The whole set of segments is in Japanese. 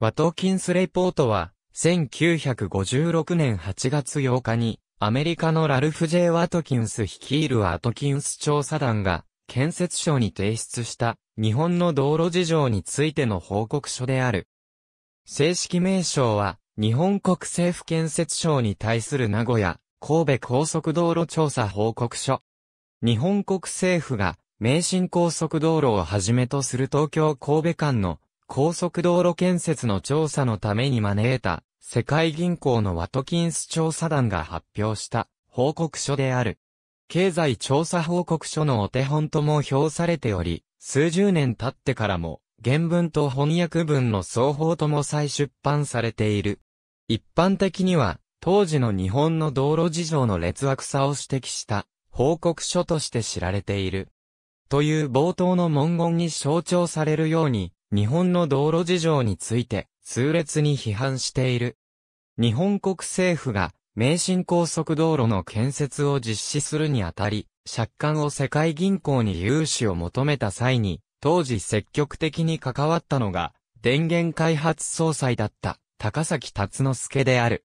ワトキンスレポートは、1956年8月8日に、アメリカのラルフ・ジェイワトキンス率いるワトキンス調査団が、建設省に提出した、日本の道路事情についての報告書である。正式名称は、日本国政府建設省に対する名古屋、神戸高速道路調査報告書。日本国政府が、名神高速道路をはじめとする東京神戸間の高速道路建設の調査のために招いた、世界銀行のワトキンス調査団が発表した報告書である。経済調査報告書のお手本とも評されており、数十年経ってからも、原文と翻訳文の双方とも再出版されている。一般的には、当時の日本の道路事情の劣悪さを指摘した報告書として知られている。という冒頭の文言に象徴されるように、日本の道路事情について痛烈に批判している。日本国政府が名神高速道路の建設を実施するにあたり、借款を世界銀行に融資を求めた際に、当時積極的に関わったのが、電源開発総裁だった高崎達之助である。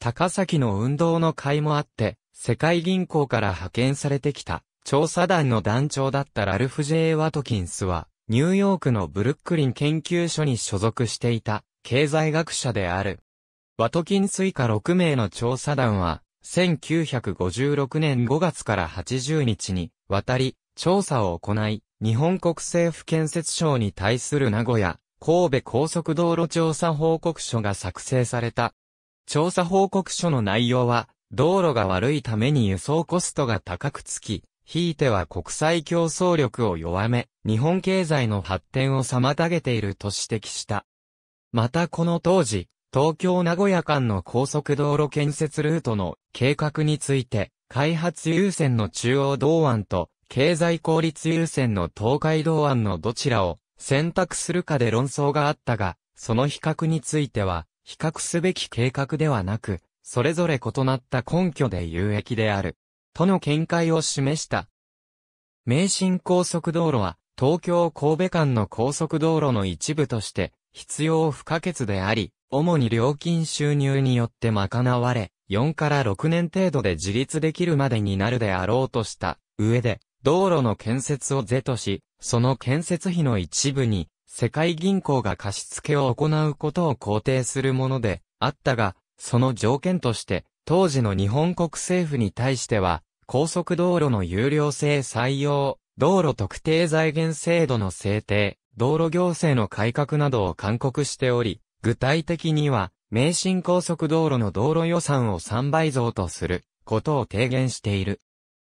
高崎の運動の会もあって、世界銀行から派遣されてきた調査団の団長だったラルフ・ジェイ・ワトキンスは、ニューヨークのブルックリン研究所に所属していた経済学者である。ワトキンス以下6名の調査団は、1956年5月から80日に渡り、調査を行い、日本国政府建設省に対する名古屋、神戸高速道路調査報告書が作成された。調査報告書の内容は、道路が悪いために輸送コストが高くつき、ひいては国際競争力を弱め、日本経済の発展を妨げていると指摘した。またこの当時、東京名古屋間の高速道路建設ルートの計画について、開発優先の中央道案と、経済効率優先の東海道案のどちらを選択するかで論争があったが、その比較については、比較すべき計画ではなく、それぞれ異なった根拠で有益である。との見解を示した。名神高速道路は、東京神戸間の高速道路の一部として、必要不可欠であり、主に料金収入によって賄われ、4から6年程度で自立できるまでになるであろうとした上で、道路の建設を是とし、その建設費の一部に、世界銀行が貸付を行うことを肯定するものであったが、その条件として、当時の日本国政府に対しては、高速道路の有料性採用、道路特定財源制度の制定、道路行政の改革などを勧告しており、具体的には、名神高速道路の道路予算を3倍増とすることを提言している。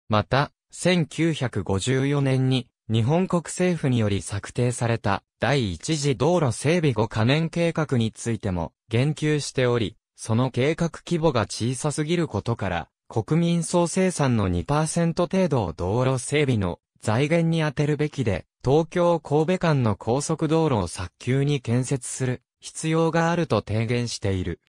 また、1954年に日本国政府により策定された第一次道路整備後可燃計画についても言及しており、その計画規模が小さすぎることから、国民総生産の2%程度を道路整備の財源に充てるべきで、東京神戸間の高速道路を早急に建設する必要があると提言している。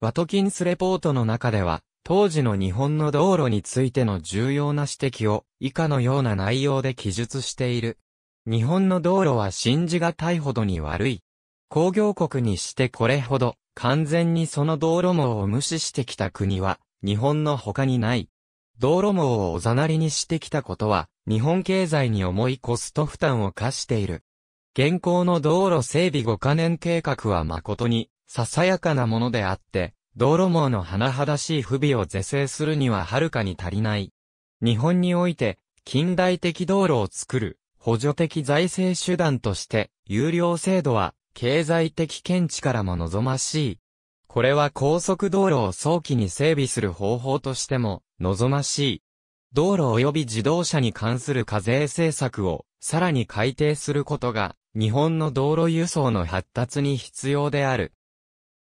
ワトキンスレポートの中では、当時の日本の道路についての重要な指摘を以下のような内容で記述している。日本の道路は信じがたいほどに悪い。工業国にしてこれほど完全にその道路網を無視してきた国は、日本の他にない。道路網をおざなりにしてきたことは、日本経済に重いコスト負担を課している。現行の道路整備5カ年計画は誠に、ささやかなものであって、道路網の甚だしい不備を是正するにははるかに足りない。日本において、近代的道路を作る、補助的財政手段として、有料制度は、経済的見地からも望ましい。これは高速道路を早期に整備する方法としても望ましい。道路及び自動車に関する課税政策をさらに改定することが日本の道路輸送の発達に必要である。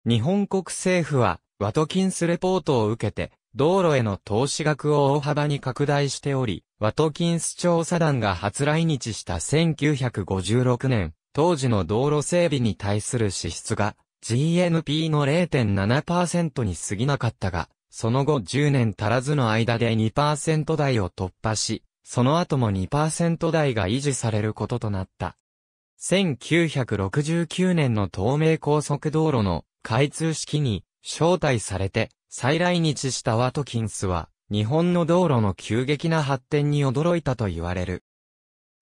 日本国政府はワトキンスレポートを受けて道路への投資額を大幅に拡大しており、ワトキンス調査団が初来日した1956年、当時の道路整備に対する支出が GNP の0.7%に過ぎなかったが、その後10年足らずの間で2%台を突破し、その後も2%台が維持されることとなった。1969年の東名高速道路の開通式に招待されて再来日したワトキンスは日本の道路の急激な発展に驚いたと言われる。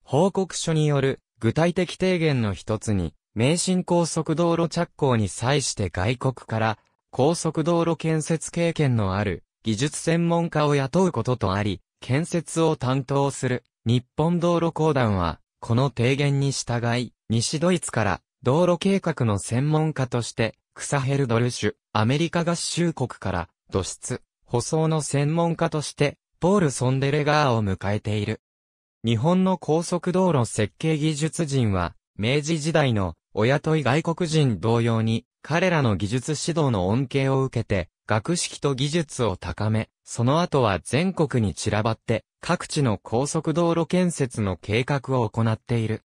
報告書による具体的提言の一つに、名神高速道路着工に際して外国から高速道路建設経験のある技術専門家を雇うこととあり、建設を担当する日本道路公団は、この提言に従い、西ドイツから道路計画の専門家として、クサヘルドルシュ、アメリカ合衆国から土質、舗装の専門家として、ポール・ソンデレガーを迎えている。日本の高速道路設計技術人は、明治時代の親とい外国人同様に、彼らの技術指導の恩恵を受けて、学識と技術を高め、その後は全国に散らばって、各地の高速道路建設の計画を行っている。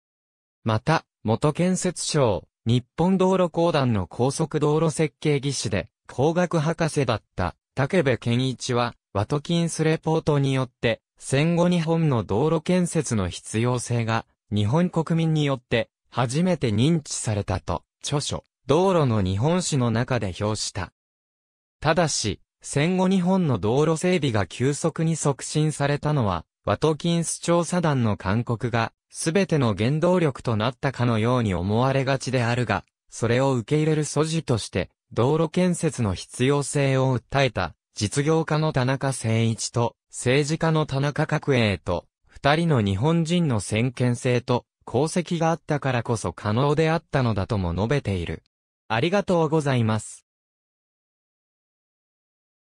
また、元建設省、日本道路公団の高速道路設計技師で、工学博士だった、竹部健一は、ワトキンスレポートによって、戦後日本の道路建設の必要性が、日本国民によって、初めて認知されたと、著書、道路の日本史の中で表した。ただし、戦後日本の道路整備が急速に促進されたのは、ワトキンス調査団の勧告が、すべての原動力となったかのように思われがちであるが、それを受け入れる素地として、道路建設の必要性を訴えた、実業家の田中誠一と、政治家の田中角栄と、二人の日本人の先見性と、功績があったからこそ可能であったのだとも述べている。ありがとうございます。